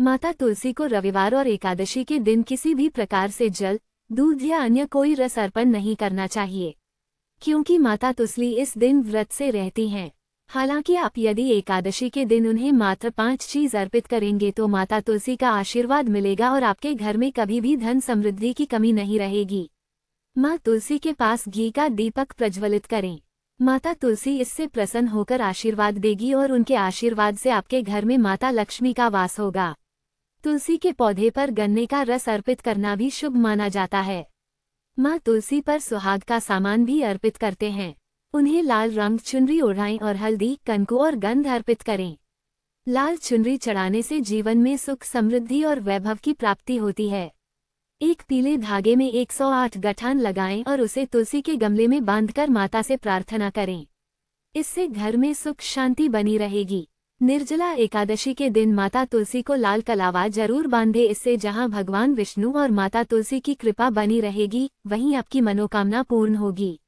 माता तुलसी को रविवार और एकादशी के दिन किसी भी प्रकार से जल दूध या अन्य कोई रस अर्पण नहीं करना चाहिए क्योंकि माता तुलसी इस दिन व्रत से रहती हैं हालांकि आप यदि एकादशी के दिन उन्हें मात्र पांच चीज अर्पित करेंगे तो माता तुलसी का आशीर्वाद मिलेगा और आपके घर में कभी भी धन समृद्धि की कमी नहीं रहेगी माँ तुलसी के पास घी का दीपक प्रज्वलित करें माता तुलसी इससे प्रसन्न होकर आशीर्वाद देगी और उनके आशीर्वाद से आपके घर में माता लक्ष्मी का वास होगा तुलसी के पौधे पर गन्ने का रस अर्पित करना भी शुभ माना जाता है माँ तुलसी पर सुहाग का सामान भी अर्पित करते हैं उन्हें लाल रंग चुनरी ओढ़ाएं और हल्दी कनकू और गंध अर्पित करें लाल चुनरी चढ़ाने से जीवन में सुख समृद्धि और वैभव की प्राप्ति होती है एक पीले धागे में 108 गठान लगाएं और उसे तुलसी के गमले में बांधकर माता से प्रार्थना करें इससे घर में सुख शांति बनी रहेगी निर्जला एकादशी के दिन माता तुलसी को लाल कलावा जरूर बांधे इससे जहां भगवान विष्णु और माता तुलसी की कृपा बनी रहेगी वहीं आपकी मनोकामना पूर्ण होगी